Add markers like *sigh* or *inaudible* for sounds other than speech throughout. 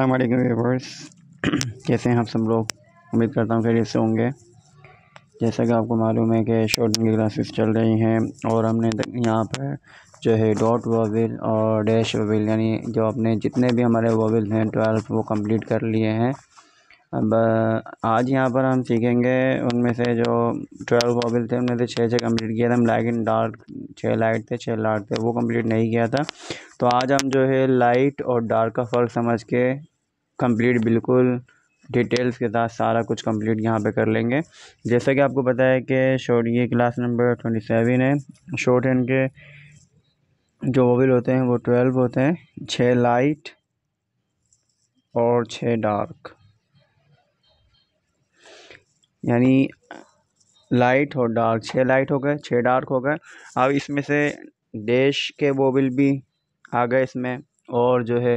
अलमैकम *clears throat* कैसे हैं आप सब लोग उम्मीद करता हूँ खैरियत से होंगे जैसा कि आपको मालूम है कि शॉर्टिंग की क्लासेस चल रही हैं और हमने यहाँ पर जो है डॉट वॉबिल और डैश वॉबिल यानी जो अपने जितने भी हमारे वॉबिल हैं ट्वेल्व वो कंप्लीट कर लिए हैं अब आज यहाँ पर हम सीखेंगे उनमें से जो ट्वेल्व वॉबिल थे उनमें से छः छः कम्प्लीट किया था हम लाइक इन डार्क छः लाइट थे छः लाइट थे वो कंप्लीट नहीं किया था तो आज हम जो है लाइट और डार्क का फ़र्क समझ के कंप्लीट बिल्कुल डिटेल्स के साथ सारा कुछ कंप्लीट यहाँ पे कर लेंगे जैसा कि आपको पता है कि शॉर्ट ये क्लास नंबर ट्वेंटी सेवन है शॉर्ट हैंड के जो वोविल होते हैं वो ट्वेल्व होते हैं छः लाइट और छः डार्क यानी लाइट और डार्क छः लाइट हो गए छः डार्क हो गए अब इसमें से डैश के वोबिल भी आ गए इसमें और जो है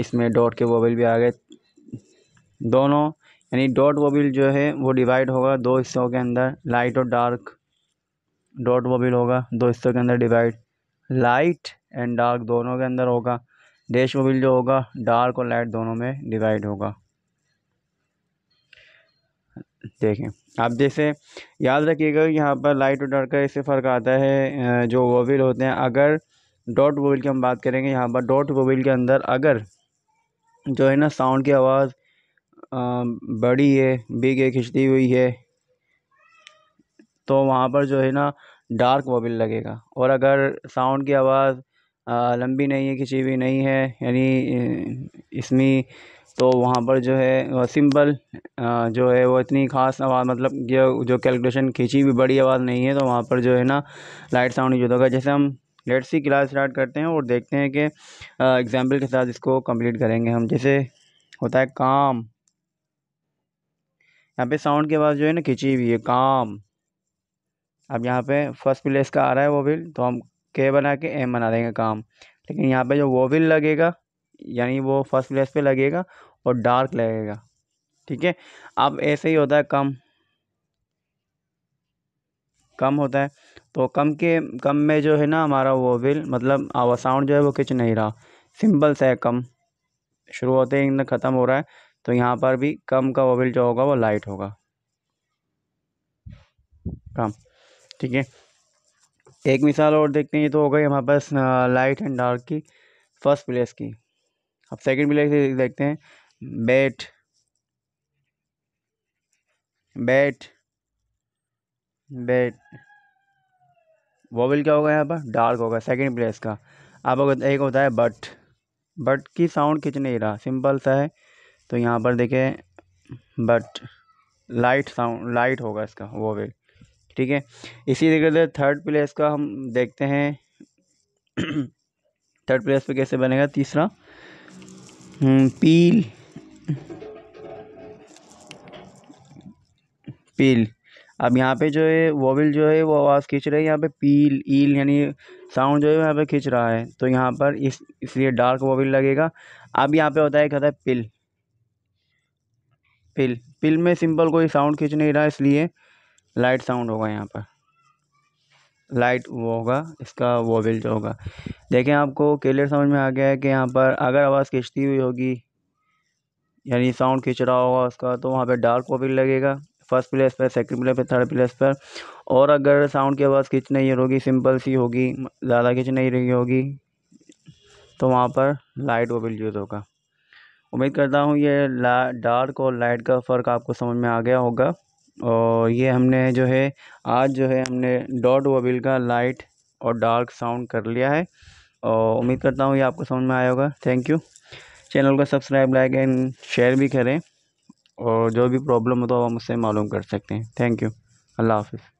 इसमें डॉट के वोबिल भी आ गए दोनों यानी डॉट वोबिल जो है वो डिवाइड होगा दो हिस्सों के अंदर लाइट और डार्क डॉट वोबिल होगा दो हिस्सों के अंदर डिवाइड लाइट एंड डार्क दोनों के अंदर होगा डैश वोविल जो होगा डार्क और लाइट दोनों में डिवाइड होगा देखें आप जैसे याद रखिएगा यहाँ पर लाइट और डार्क का इससे फ़र्क आता है जो वोविल होते हैं अगर डॉट वोविल की हम बात करेंगे यहाँ पर डॉट वोविल के अंदर अगर जो है ना साउंड की आवाज़ बड़ी है बिग है खिंचती हुई है तो वहाँ पर जो है ना डार्क वोविल लगेगा और अगर साउंड की आवाज़ लंबी नहीं है खिंची हुई नहीं है यानी इसमें तो वहाँ पर जो है सिंपल जो है वो इतनी ख़ास आवाज़ मतलब ये जो कैलकुलेशन खींची हुई बड़ी आवाज़ नहीं है तो वहाँ पर जो है ना लाइट साउंड यूज़ होगा जैसे हम लेट्स सी क्लास स्टार्ट करते हैं और देखते हैं कि एग्ज़ाम्पल के साथ इसको कंप्लीट करेंगे हम जैसे होता है काम यहाँ पे साउंड के बाद जो है ना खींची हुई है काम अब यहाँ पे फर्स्ट प्लेस का आ रहा है वो बिल तो हम के बना के एम बना देंगे काम लेकिन यहाँ पे जो वो बिल लगेगा यानी वो फर्स्ट प्लेस पे लगेगा और डार्क लगेगा ठीक है अब ऐसे ही होता है कम कम होता है तो कम के कम में जो है ना हमारा वो विल मतलब आवा साउंड जो है वो किच नहीं रहा सिंपल सा है कम शुरू होते ही एकदम ख़त्म हो रहा है तो यहाँ पर भी कम का वोविल जो होगा वो लाइट होगा कम ठीक है एक मिसाल और देखते हैं ये तो हो गई हमारे पास लाइट एंड डार्क की फर्स्ट प्लेस की अब सेकंड भी देखते हैं बैट बैट बैट वॉवल क्या होगा यहाँ पर डार्क होगा सेकंड प्लेस का अब एक होता है बट बट की साउंड खिंच नहीं रहा सिंपल सा है तो यहाँ पर देखें बट लाइट साउंड लाइट होगा इसका वॉवल ठीक है इसी तरीके से थर्ड प्लेस का हम देखते हैं थर्ड *clears throat* प्लेस पे कैसे बनेगा तीसरा पील hmm, पील अब यहाँ पे जो है वोविल जो है वो आवाज़ खींच रही है यहाँ पे पील ईल यानी साउंड जो है यहाँ पे खींच रहा है तो यहाँ पर इस इसलिए डार्क वोविल लगेगा अब यहाँ पे होता है कहता है पिल पिल पिल में सिंपल कोई साउंड खींच नहीं रहा इसलिए लाइट साउंड होगा यहाँ पर लाइट वो होगा इसका वो बिल जो होगा देखें आपको क्लियर समझ में आ गया है कि यहाँ पर अगर आवाज़ खींचती हुई होगी यानी साउंड खींच रहा होगा उसका तो वहाँ पे डार्क वो बिल लगेगा फर्स्ट प्लेस पर सेकंड प्लेस पर थर्ड प्लेस पर और अगर साउंड की आवाज़ खींच नहीं होगी सिंपल सी होगी ज़्यादा खींच नहीं रही होगी तो वहाँ पर लाइट वो बिल यूज़ होगा उम्मीद करता हूँ ये डार्क और लाइट का फ़र्क आपको समझ में आ गया होगा और ये हमने जो है आज जो है हमने डॉट वबिल का लाइट और डार्क साउंड कर लिया है और उम्मीद करता हूँ ये आपको समझ में आया होगा थैंक यू चैनल को सब्सक्राइब लाइक एंड शेयर भी करें और जो भी प्रॉब्लम हो तो आप मुझसे मालूम कर सकते हैं थैंक यू अल्लाह हाफिज़